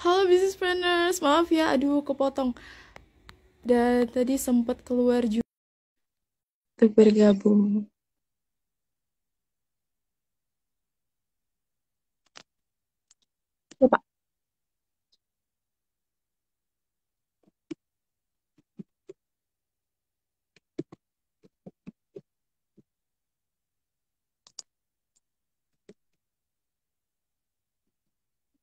Halo business planners, maaf ya, aduh kepotong. Dan tadi sempat keluar juga untuk bergabung. Coba.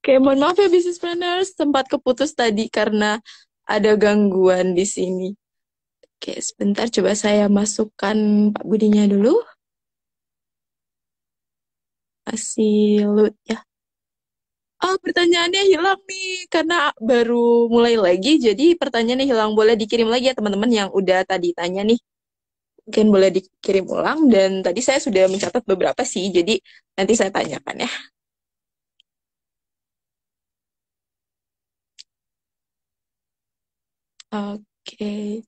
Oke, mohon maaf ya business planners, sempat keputus tadi karena ada gangguan di sini. Oke, sebentar coba saya masukkan Pak Budinya dulu. Masih loot ya. Oh, pertanyaannya hilang nih karena baru mulai lagi. Jadi pertanyaannya hilang. Boleh dikirim lagi ya teman-teman yang udah tadi tanya nih. Mungkin boleh dikirim ulang dan tadi saya sudah mencatat beberapa sih. Jadi nanti saya tanyakan ya. Oke.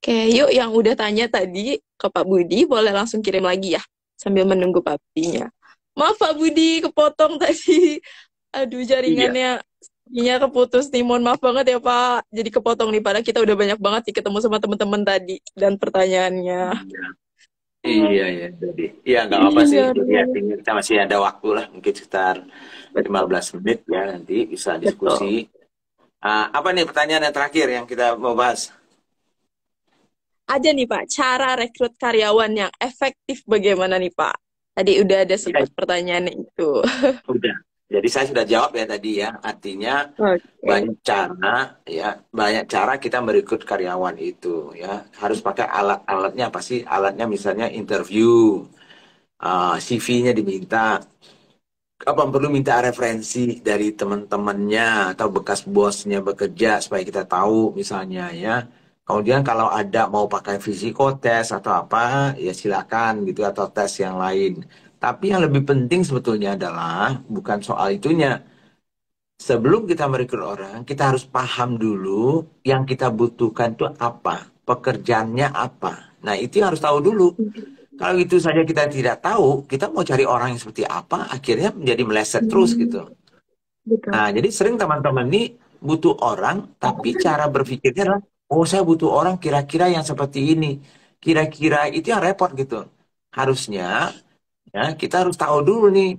Oke, yuk yang udah tanya tadi ke Pak Budi boleh langsung kirim lagi ya sambil menunggu papinya. Maaf Pak Budi kepotong tadi. Aduh iya. jaringannya iya. Iya keputus nih, mohon maaf banget ya Pak. Jadi kepotong nih, padahal kita udah banyak banget sih ketemu sama teman-teman tadi dan pertanyaannya. Iya, iya, jadi ya nggak apa-apa iya, sih. Iya. Jadi ya, kita masih ada waktu lah, mungkin sekitar 15 menit ya nanti bisa diskusi. Uh, apa nih pertanyaan yang terakhir yang kita mau bahas? Ada nih Pak, cara rekrut karyawan yang efektif bagaimana nih Pak? Tadi udah ada sempat ya. pertanyaan itu. Udah, jadi saya sudah jawab ya tadi ya, artinya okay. banyak cara ya, banyak cara kita merekrut karyawan itu ya. Harus pakai alat-alatnya pasti Alatnya misalnya interview, uh, ah, CV-nya diminta, apa perlu minta referensi dari teman-temannya atau bekas bosnya bekerja supaya kita tahu misalnya ya. Kemudian kalau ada mau pakai fisikotest atau apa ya silakan gitu atau tes yang lain tapi yang lebih penting sebetulnya adalah bukan soal itunya. Sebelum kita merekrut orang, kita harus paham dulu yang kita butuhkan itu apa, pekerjaannya apa. Nah, itu yang harus tahu dulu. Kalau itu saja kita tidak tahu, kita mau cari orang yang seperti apa, akhirnya menjadi meleset terus gitu. Hmm. Nah, jadi sering teman-teman ini butuh orang, tapi cara berpikirnya adalah, oh saya butuh orang kira-kira yang seperti ini. Kira-kira itu yang repot gitu. Harusnya Ya, kita harus tahu dulu nih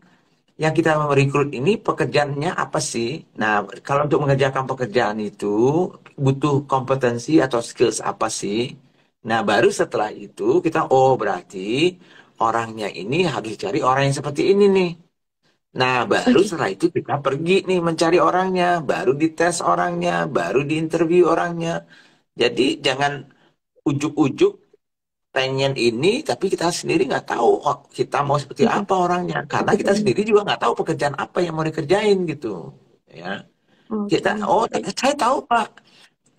yang kita merekrut ini pekerjaannya apa sih? Nah, kalau untuk mengerjakan pekerjaan itu butuh kompetensi atau skills apa sih? Nah, baru setelah itu kita oh berarti orangnya ini harus cari orang yang seperti ini nih. Nah, baru setelah itu kita pergi nih mencari orangnya, baru dites orangnya, baru diinterview orangnya. Jadi jangan ujuk-ujuk pengen ini tapi kita sendiri nggak tahu kita mau seperti hmm. apa orangnya karena kita hmm. sendiri juga nggak tahu pekerjaan apa yang mau dikerjain gitu ya okay. kita oh saya tahu pak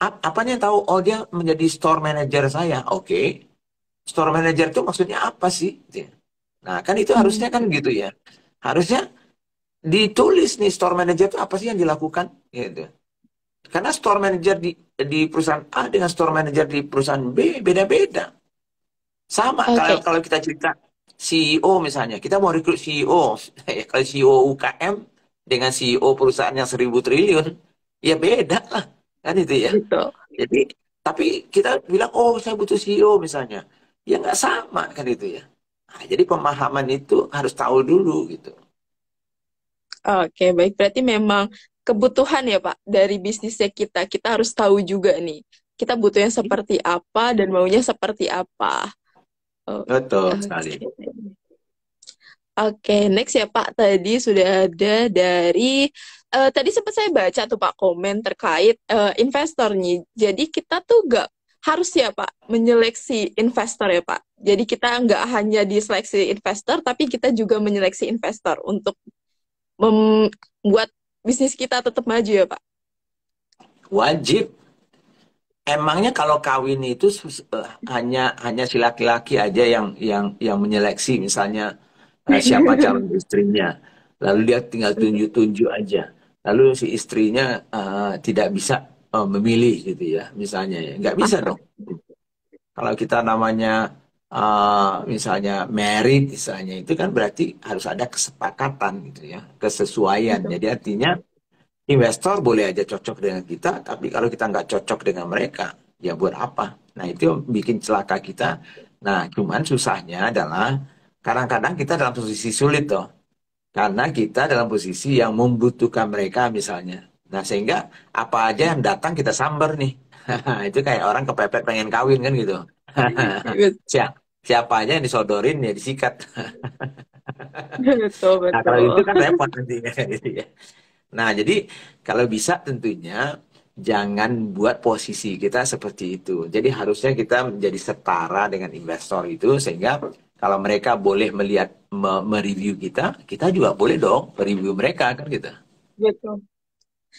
Ap yang tahu oh dia menjadi store manager saya oke okay. store manager itu maksudnya apa sih gitu ya. nah kan itu hmm. harusnya kan gitu ya harusnya ditulis nih store manager itu apa sih yang dilakukan gitu karena store manager di di perusahaan A dengan store manager di perusahaan B beda-beda sama okay. kalau kalau kita cerita CEO misalnya, kita mau rekrut CEO, ya, kalau CEO UKM dengan CEO perusahaan yang seribu triliun, ya beda lah kan itu ya. Betul. Jadi tapi kita bilang oh saya butuh CEO misalnya, ya nggak sama kan itu ya. Nah, jadi pemahaman itu harus tahu dulu gitu. Oke, okay, baik. Berarti memang kebutuhan ya Pak dari bisnisnya kita, kita harus tahu juga nih. Kita butuhnya seperti apa dan maunya seperti apa. Betul sekali. Oke, okay, next ya Pak. Tadi sudah ada dari uh, tadi sempat saya baca tuh Pak komen terkait uh, eh, investor nih. Jadi kita tuh gak harus ya Pak menyeleksi investor ya Pak. Jadi kita nggak hanya diseleksi investor, tapi kita juga menyeleksi investor untuk membuat bisnis kita tetap maju ya Pak. Wajib emangnya kalau kawin itu eh, hanya hanya si laki-laki aja yang yang yang menyeleksi misalnya eh, siapa calon istrinya lalu dia tinggal tunjuk-tunjuk aja lalu si istrinya uh, tidak bisa uh, memilih gitu ya misalnya ya nggak bisa dong kalau kita namanya uh, misalnya married misalnya itu kan berarti harus ada kesepakatan gitu ya kesesuaian jadi artinya investor boleh aja cocok dengan kita, tapi kalau kita nggak cocok dengan mereka, ya buat apa? Nah itu bikin celaka kita. Nah cuman susahnya adalah kadang-kadang kita dalam posisi sulit toh, karena kita dalam posisi yang membutuhkan mereka misalnya. Nah sehingga apa aja yang datang kita sambar nih. itu kayak orang kepepet pengen kawin kan gitu. Siap. siapa aja yang disodorin ya disikat. betul, betul. Nah kalau itu kan repot nantinya. Iya. Nah, jadi kalau bisa tentunya jangan buat posisi kita seperti itu. Jadi harusnya kita menjadi setara dengan investor itu sehingga kalau mereka boleh melihat mereview kita, kita juga boleh dong mereview mereka kan kita. Gitu. betul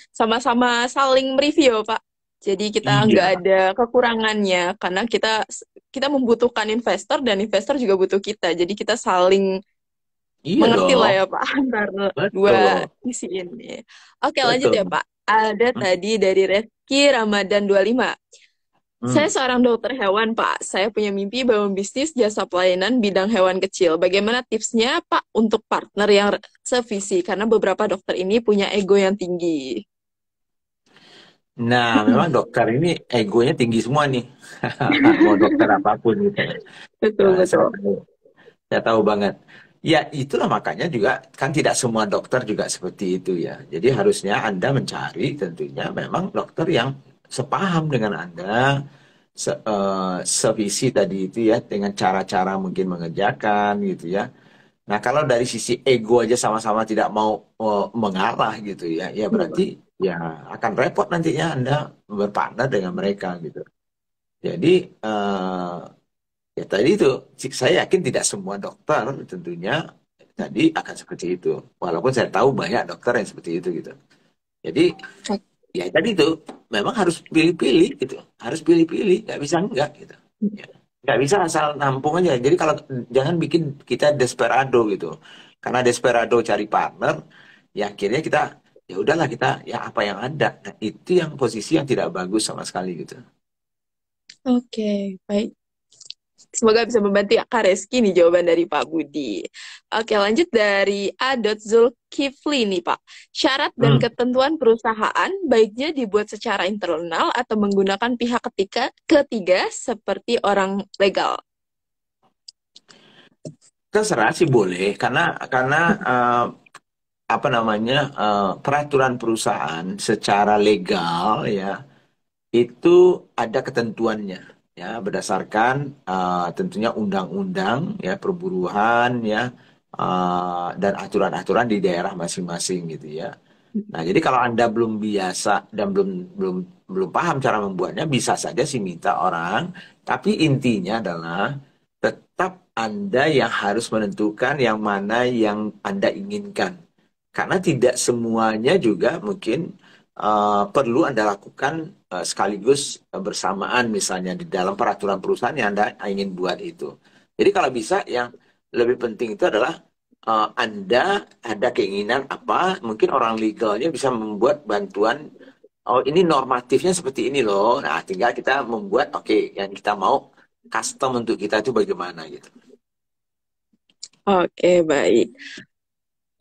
Sama-sama saling mereview, Pak. Jadi kita iya. nggak iya. ada kekurangannya karena kita kita membutuhkan investor dan investor juga butuh kita. Jadi kita saling Iya Mengerti lah ya Pak antar dua isi ini. Oke Betul. lanjut ya Pak. Ada hmm. tadi dari Reski Ramadan 25. Hmm. Saya seorang dokter hewan, Pak. Saya punya mimpi bangun bisnis jasa pelayanan bidang hewan kecil. Bagaimana tipsnya, Pak, untuk partner yang sevisi? Karena beberapa dokter ini punya ego yang tinggi. Nah, memang dokter ini egonya tinggi semua nih. Mau dokter apapun gitu. Betul, nah, betul. nah, saya tahu banget. Ya, itulah makanya juga kan tidak semua dokter juga seperti itu ya. Jadi harusnya Anda mencari tentunya memang dokter yang sepaham dengan Anda, se, uh, sevisi tadi itu ya dengan cara-cara mungkin mengerjakan gitu ya. Nah, kalau dari sisi ego aja sama-sama tidak mau uh, eh, mengalah gitu ya, ya iya, berarti ya akan repot nantinya Anda berpartner dengan mereka gitu. Jadi uh, Ya tadi itu, saya yakin tidak semua dokter tentunya tadi akan seperti itu. Walaupun saya tahu banyak dokter yang seperti itu gitu. Jadi ya tadi itu memang harus pilih-pilih gitu, harus pilih-pilih, nggak bisa enggak gitu. Ya. Nggak bisa asal nampung aja. Jadi kalau jangan bikin kita desperado gitu, karena desperado cari partner, ya akhirnya kita ya udahlah kita ya apa yang ada. Nah, itu yang posisi yang tidak bagus sama sekali gitu. Oke, baik. Semoga bisa membantu Kak Reski nih jawaban dari Pak Budi. Oke lanjut dari A. Zulkifli nih Pak. Syarat dan hmm. ketentuan perusahaan baiknya dibuat secara internal atau menggunakan pihak ketiga, ketiga seperti orang legal. Terserah sih boleh karena karena uh, apa namanya uh, peraturan perusahaan secara legal ya itu ada ketentuannya ya berdasarkan uh, tentunya undang-undang ya perburuhan ya uh, dan aturan-aturan di daerah masing-masing gitu ya. Nah, jadi kalau Anda belum biasa dan belum belum belum paham cara membuatnya bisa saja sih minta orang, tapi intinya adalah tetap Anda yang harus menentukan yang mana yang Anda inginkan. Karena tidak semuanya juga mungkin Eh, perlu Anda lakukan uh, sekaligus bersamaan misalnya di dalam peraturan perusahaan yang Anda ingin buat itu. Jadi kalau bisa yang lebih penting itu adalah uh, Anda ada keinginan apa, mungkin orang legalnya bisa membuat bantuan oh ini normatifnya seperti ini loh. Nah, tinggal kita membuat oke okay, yang kita mau custom untuk kita itu bagaimana gitu. Oke, okay, baik.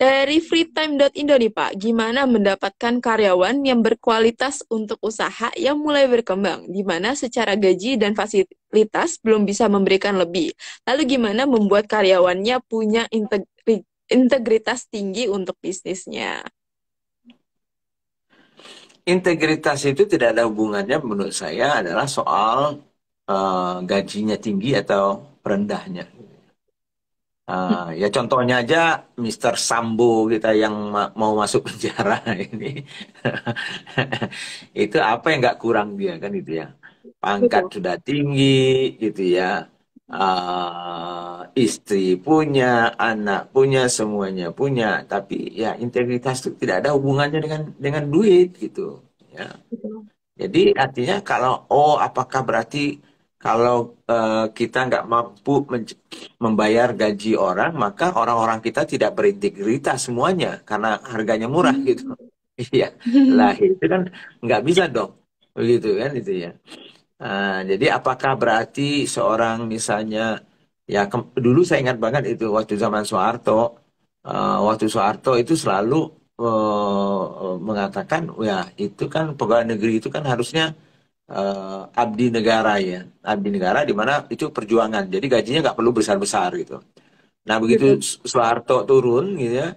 Dari freetime.indo nih Pak, gimana mendapatkan karyawan yang berkualitas untuk usaha yang mulai berkembang, Gimana secara gaji dan fasilitas belum bisa memberikan lebih. Lalu gimana membuat karyawannya punya integri integritas tinggi untuk bisnisnya? Integritas itu tidak ada hubungannya menurut saya adalah soal uh, gajinya tinggi atau rendahnya Uh, ya contohnya aja Mr. Sambo kita yang ma mau masuk penjara ini itu apa yang nggak kurang dia kan itu ya pangkat Betul. sudah tinggi gitu ya uh, istri punya anak punya semuanya punya tapi ya integritas itu tidak ada hubungannya dengan dengan duit gitu ya Betul. jadi artinya kalau oh apakah berarti kalau uh, kita nggak mampu membayar gaji orang, maka orang-orang kita tidak berintegritas semuanya karena harganya murah hmm. gitu. Iya, lah itu kan nggak bisa dong, begitu kan itu ya. Uh, jadi apakah berarti seorang misalnya ya dulu saya ingat banget itu waktu zaman Soeharto, uh, waktu Soeharto itu selalu uh, mengatakan ya itu kan pegawai negeri itu kan harusnya uh, abdi negara ya abdi negara di mana itu perjuangan jadi gajinya nggak perlu besar besar gitu nah begitu iya. Soeharto turun gitu ya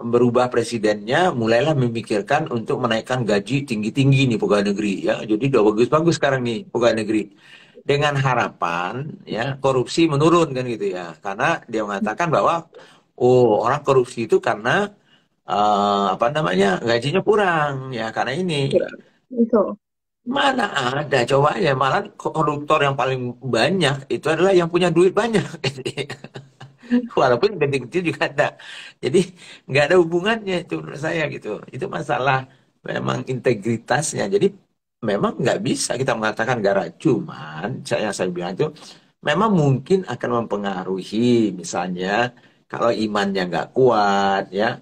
berubah presidennya mulailah memikirkan untuk menaikkan gaji tinggi tinggi nih pegawai negeri ya jadi udah bagus bagus sekarang nih pegawai negeri dengan harapan ya korupsi menurun kan gitu ya karena dia mengatakan bahwa oh orang korupsi itu karena uh, apa namanya gajinya kurang ya karena ini Mana ada, coba ya malah koruptor yang paling banyak itu adalah yang punya duit banyak. Walaupun gede-gede juga ada. Jadi nggak ada hubungannya itu menurut saya gitu. Itu masalah memang integritasnya. Jadi memang nggak bisa kita mengatakan gara cuman saya saya bilang itu memang mungkin akan mempengaruhi misalnya kalau imannya nggak kuat ya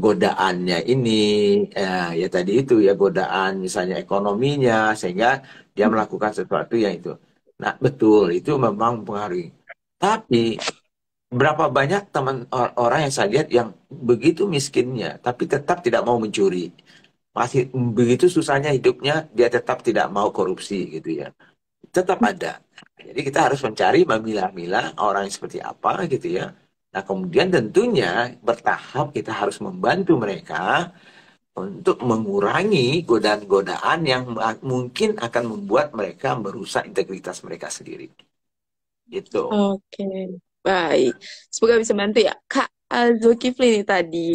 godaannya ini eh, ya tadi itu ya godaan misalnya ekonominya sehingga dia melakukan sesuatu yang itu nah betul itu memang pengaruh tapi berapa banyak teman or orang yang saya lihat yang begitu miskinnya tapi tetap tidak mau mencuri masih begitu susahnya hidupnya dia tetap tidak mau korupsi gitu ya tetap ada jadi kita harus mencari memilah-milah orang yang seperti apa gitu ya Nah, kemudian tentunya bertahap kita harus membantu mereka untuk mengurangi godaan-godaan yang mungkin akan membuat mereka merusak integritas mereka sendiri. Gitu. Oke, okay. baik. Semoga bisa bantu ya, Kak Zulkifli ini tadi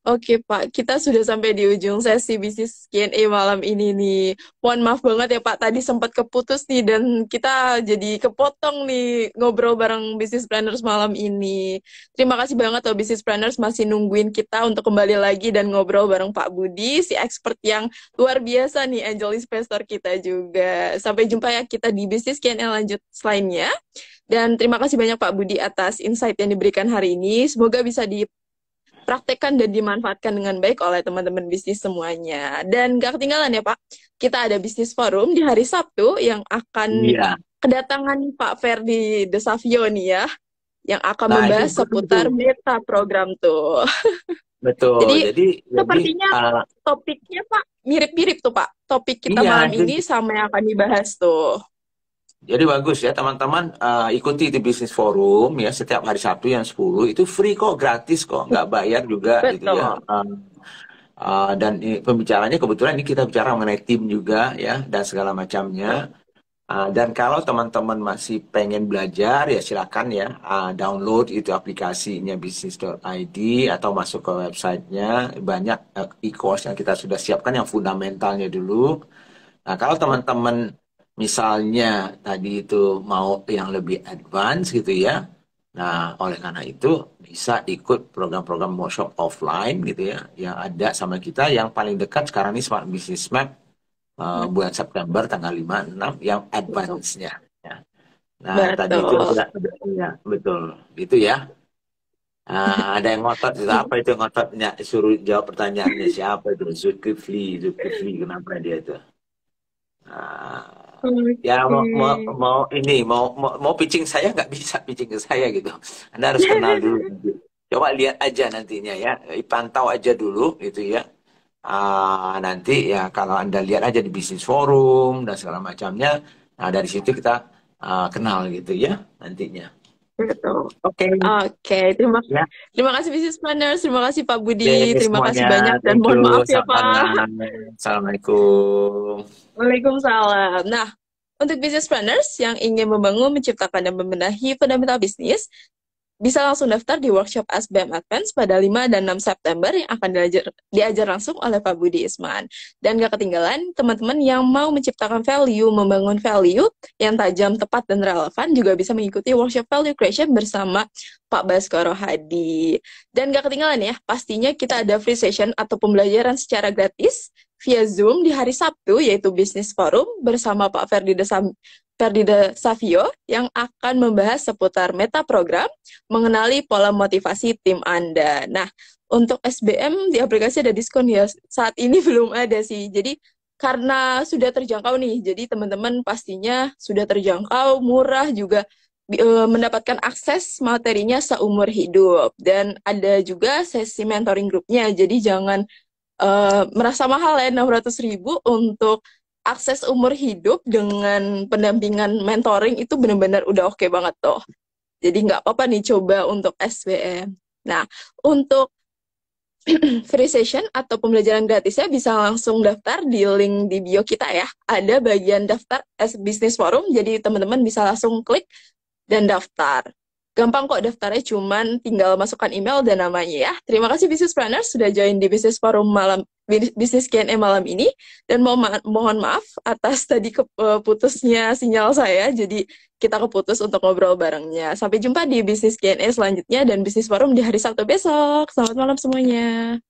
Oke Pak, kita sudah sampai di ujung sesi bisnis Q&A malam ini nih. Mohon maaf banget ya Pak, tadi sempat keputus nih dan kita jadi kepotong nih ngobrol bareng bisnis planners malam ini. Terima kasih banget loh bisnis planners masih nungguin kita untuk kembali lagi dan ngobrol bareng Pak Budi, si expert yang luar biasa nih angel investor kita juga. Sampai jumpa ya kita di bisnis Q&A lanjut selainnya. Dan terima kasih banyak Pak Budi atas insight yang diberikan hari ini. Semoga bisa di praktekkan dan dimanfaatkan dengan baik oleh teman-teman bisnis semuanya. Dan gak ketinggalan ya Pak, kita ada bisnis forum di hari Sabtu yang akan yeah. kedatangan Pak Ferdi De nih ya, yang akan nah, membahas seputar meta program tuh. Betul. jadi, jadi sepertinya uh, topiknya Pak mirip-mirip tuh Pak. Topik kita iya, malam jadi, ini sama yang akan dibahas tuh. Jadi bagus ya teman-teman uh, ikuti di bisnis forum ya setiap hari Sabtu yang 10 itu free kok gratis kok nggak bayar juga gitu ya. Uh, uh, dan ini, pembicaranya kebetulan ini kita bicara mengenai tim juga ya dan segala macamnya. Uh, dan kalau teman-teman masih pengen belajar ya silakan ya uh, download itu aplikasinya bisnis.id atau masuk ke websitenya banyak uh, e-course yang kita sudah siapkan yang fundamentalnya dulu. Nah kalau teman-teman misalnya tadi itu mau yang lebih advance gitu ya. Nah, oleh karena itu bisa ikut program-program workshop offline gitu ya yang ada sama kita yang paling dekat sekarang ini Smart Business Map uh, bulan September tanggal 5 6 yang advance-nya ya. Nah, betul. tadi itu iya. gitu ya, betul. Itu ya. Uh, ada yang ngotot gitu. apa itu ngototnya suruh jawab pertanyaannya siapa itu Zulkifli Zulkifli kenapa dia itu uh, Ya mau, mau mau ini mau mau, mau pitching saya nggak bisa pitching ke saya gitu. Anda harus kenal dulu. Coba lihat aja nantinya ya, pantau aja dulu gitu ya. Uh, nanti ya kalau anda lihat aja di bisnis forum dan segala macamnya, nah dari situ kita uh, kenal gitu ya nantinya. Betul. Oke. Okay. Oke, okay, terima ya. terima kasih business planners, terima kasih Pak Budi, Ya, terima kasih banyak dan mohon maaf ya Pak. Assalamualaikum. Waalaikumsalam. Nah, untuk business planners yang ingin membangun, menciptakan, dan membenahi fundamental bisnis, bisa langsung daftar di workshop SBM Advance pada 5 dan 6 September yang akan diajar, diajar langsung oleh Pak Budi Isman. Dan gak ketinggalan, teman-teman yang mau menciptakan value, membangun value yang tajam, tepat, dan relevan juga bisa mengikuti workshop value creation bersama Pak Baskoro Hadi. Dan gak ketinggalan ya, pastinya kita ada free session atau pembelajaran secara gratis via Zoom di hari Sabtu, yaitu Business Forum bersama Pak Ferdi Desam Perdida Savio yang akan membahas seputar meta program, mengenali pola motivasi tim Anda. Nah, untuk SBM di aplikasi ada diskon ya, saat ini belum ada sih. Jadi karena sudah terjangkau nih, jadi teman-teman pastinya sudah terjangkau, murah juga e, mendapatkan akses materinya seumur hidup dan ada juga sesi mentoring grupnya. Jadi jangan uh, merasa mahal ya 600 ribu untuk akses umur hidup dengan pendampingan mentoring itu benar-benar udah oke okay banget tuh. Jadi nggak apa-apa nih coba untuk SBM. Nah, untuk free session atau pembelajaran gratisnya bisa langsung daftar di link di bio kita ya. Ada bagian daftar as business forum, jadi teman-teman bisa langsung klik dan daftar. Gampang kok daftarnya cuman tinggal masukkan email dan namanya ya. Terima kasih Business Planner sudah join di Business Forum malam bisnis KNE malam ini dan mo mohon maaf atas tadi keputusnya eh, sinyal saya jadi kita keputus untuk ngobrol barengnya. Sampai jumpa di bisnis KNE selanjutnya dan bisnis forum di hari Sabtu besok. Selamat malam semuanya.